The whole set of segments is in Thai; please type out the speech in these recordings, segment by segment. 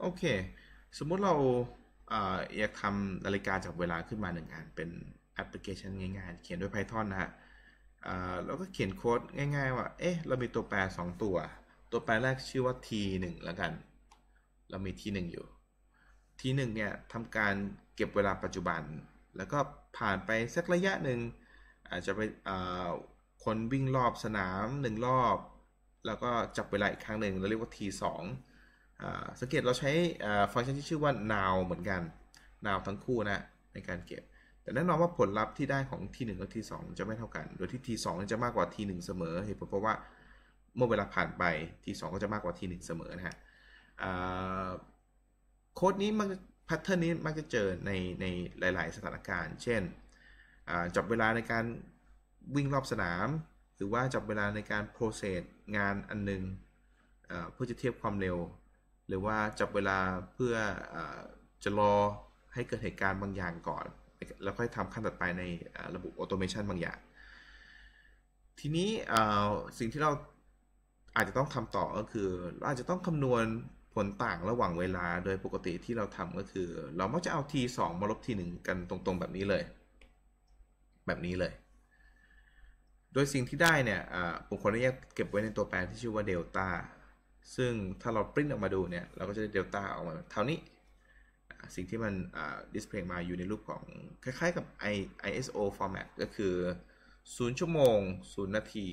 โอเค สมมุติเราอยากทำนาฬิกาจับเวลาขึ้นมาหนึ่งอัน เป็นแอปพลิเคชันง่ายๆ เขียนด้วย Python นะฮะเราก็เขียนโค้ดง่ายๆว่า เอ๊ะ เรามีตัวแปร 2 ตัว ตัวแปรแรกชื่อว่า t1 แล้วกัน เรามี t1 อยู่ t1 เนี่ยทำการเก็บเวลาปัจจุบัน แล้วก็ผ่านไปสักระยะหนึ่ง อาจจะไปคนวิ่งรอบสนาม 1 รอบ แล้วก็จับเวลาอีกครั้งหนึ่ง เราเรียกว่า t2 สังเกตเราใช้ฟังก์ชันที่ชื่อว่า now เหมือนกัน now ทั้งคู่นะ ในการเก็บ แต่แน่นอนว่าผลลัพธ์ที่ได้ของ t 1กับ t 2จะไม่เท่ากัน โดยที่ t 2จะมากกว่า t 1เสมอเหตุผลเพราะว่าเมื่อเวลาผ่านไป t 2ก็จะมากกว่า t 1เสมอนะฮะโค้ดนี้มันพัฒเทิร์นนี้มักจะเจอในในหลาย ๆ สถานการณ์ เช่น จับเวลาในการวิ่งรอบสนาม หรือว่าจับเวลาในการโปรเซสงานอันนึงเพื่อจะเทียบความเร็วหรือว่าจับเวลาเพื่ออจะรอให้เกิดเหตุการณ์บางอย่างก่อน แล้วค่อยทำขั้นต่อไปในระบบออโตเมชันบางอย่าง ทีนี้สิ่งที่เราอาจจะต้องทำต่อก็คือ เราอาจจะต้องคำนวณผลต่างระหว่างเวลา โดยปกติที่เราทำก็คือ เรามักจะเอา t 2มาลบ t 1กันตรงๆ แบบนี้เลย แบบนี้เลย โดยสิ่งที่ได้เนี่ยผมขออนุญาตเก็บไว้ในตัวแปรที่ชื่อว่าเดลต้าซึ่งถ้าเราปริ้นออกมาดูเนี่ยเราก็จะได้เดลต้าออกมาเท่านี้สิ่งที่มันดิสเพลย์มาอยู่ในรูปของคล้ายๆกับ ISO format ก็คือ 0 ชั่วโมง 0 นาที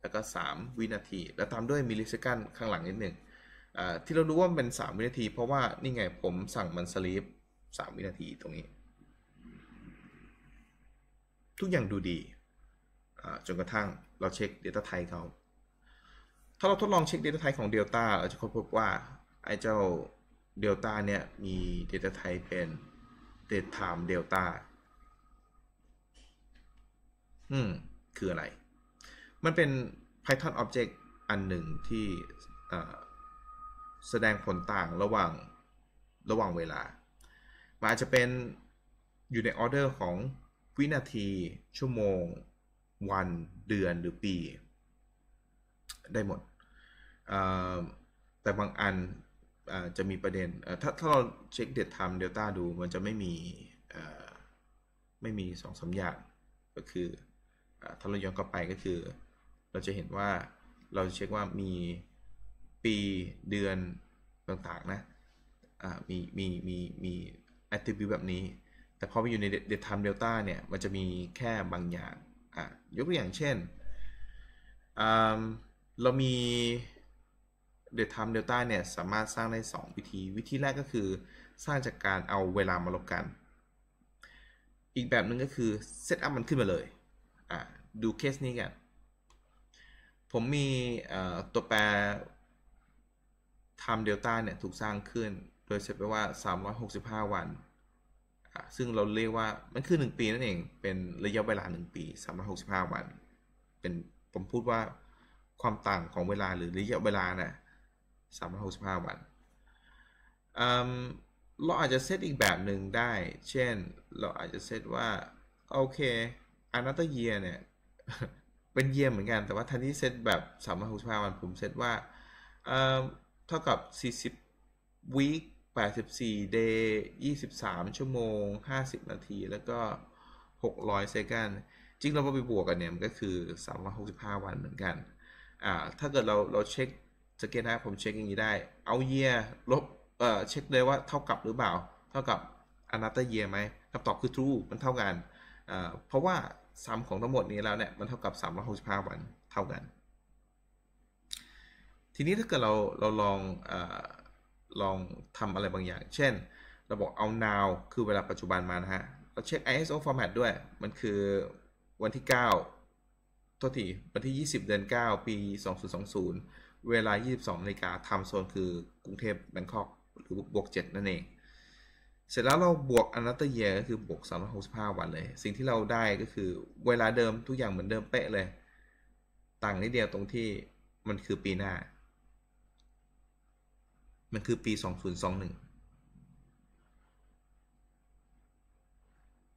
แล้วก็ 3 วินาที แล้วตามด้วยมิลลิเซคันข้างหลังนิดหนึ่ง ที่เรารู้ว่าเป็น 3 วินาที เพราะว่านี่ไงผมสั่งมันสลีป3 วินาทีตรงนี้ ทุกอย่างดูดี จนกระทั่งเราเช็ค Data ไทยเขาถ้าเราทดลองเช็ค Data Type ของ Delta เราจะพบว่า ไอ้เจ้า Delta เนี่ยมี Data Type เป็น Date Time Delta อืมคืออะไร มันเป็น Python Object อันหนึ่งที่แสดงผลต่างระหว่างระหว่างเวลา มันอาจจะเป็นอยู่ในออเดอร์ของวินาที ชั่วโมง วัน เดือนหรือปี ได้หมดแต่บางอันจะมีประเด็น ถ้าถ้าเราเช็คเด็ดทำเดลต้าดู มันจะไม่มี ไม่มีสองสัญญาณก็คือถ้าเราย้อนกลับไปก็คือ เราจะเห็นว่า เราเช็คว่ามีปีเดือน ต่างๆนะมี มี มี มี attribute แบบนี้ แต่พอไปอยู่ในเดตไทม์เดลต้าเนี่ย มันจะมีแค่บางอย่าง ยกตัวอย่างเช่น เรามีเดลทามเดลต้าเนี่ยสามารถสร้างได้2วิธี วิธีแรกก็คือสร้างจากการเอาเวลามาลบกัน อีกแบบหนึ่งก็คือเซตอัพมันขึ้นมาเลยอ่ดูเคสนี้กัน ผมมีตัวแปร time delta เนี่ยถูกสร้างขึ้นโดยเซตไปว่า 365 วัน ซึ่งเราเรียกว่ามันคือ 1 ปีนั่นเอง เป็นระยะเวลา 1 ปี 365 วัน เป็นผมพูดว่าความต่างของเวลาหรือระยะเวลานะ่ะ365 วัน เราอาจจะเซตอีกแบบหนึ่งได้ เช่น เราอาจจะเซตว่า โอเค another year เนี่ย เป็นเยียเหมือนกัน แต่ว่าทันที่เซตแบบ 365 วันผมเซตว่าเท่ากับ 40 week 84 day 23 ชั่วโมง 50 นาที แล้วก็ 600 second จริงเราไปบวกกันเนี่ยมันก็คือ 365 วันเหมือนกันอ่าถ้าเกิดเราเราเช็คสเกตนะผมเช็คอย่างนี้ได้ เอาเยียลบเอ่อเช็คเลยว่าเท่ากับหรือเปล่า เท่ากับอนาต h e เย e ไหมคำตอบคือ true มันเท่ากันเอ่อเพราะว่าซ้ำของทั้งหมดนี้แล้วเนี่ย มันเท่ากับ 365วันเท่ากัน ทีนี้ถ้าเกิดเราเราลองเอ่อลองทำอะไรบางอย่าง เช่น เราบอกเอา now คือเวลาปัจจุบันมานะฮะ เราเช็ค ISO format ด้วย มันคือวันที่9โทษทีวันที่ 20 เดือน9ปี2020เวลา 22นาฬิกาทำโซน คือ กรุงเทพแบงคอกหรือ บวก7นั่นเอง เสร็จแล้วเราบวกอ n o t h เ r y e ก็คือ บวก 365 วันเลย สิ่งที่เราได้ก็คือ เวลาเดิม ทุกอย่างเหมือนเดิม เป๊ะ เลย ต่าง นิดเดียวตรงที่ มันคือปีหน้า มันคือปี 2021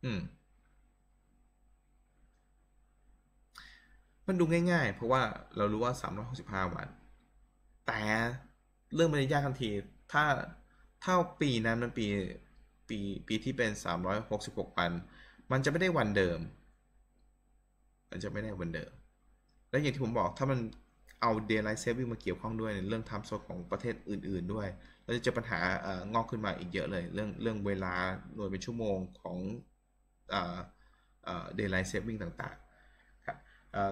อืม มันดูง่าย ๆ เพราะว่าเรารู้ว่า 365 วันแต่เรื่องมันจะยากทันที ถ้าถ้าปีนั้นมันปีปีปีที่เป็น 366 วัน มันจะไม่ได้วันเดิม มันจะไม่ได้วันเดิม และอย่างที่ผมบอกถ้ามันเอา daylight saving มาเกี่ยวข้องด้วยในเรื่องท i m e z o ของประเทศอื่นๆด้วยเราจะเจอปัญหางอกขึ้นมาอีกเยอะเลย เรื่องเรื่องเวลาหน่วยเป็นชั่วโมงของ daylight saving ต่างๆครับ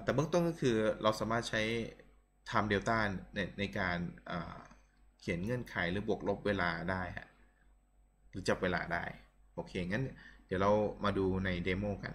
แต่เบื้องต้นก็คือเราสามารถใช้ทำเดลต้าในในการเขียนเงื่อนไขหรือบวกลบเวลาได้ฮะหรือจับเวลาได้ โอเคงั้นเดี๋ยวเรามาดูในเดโมกัน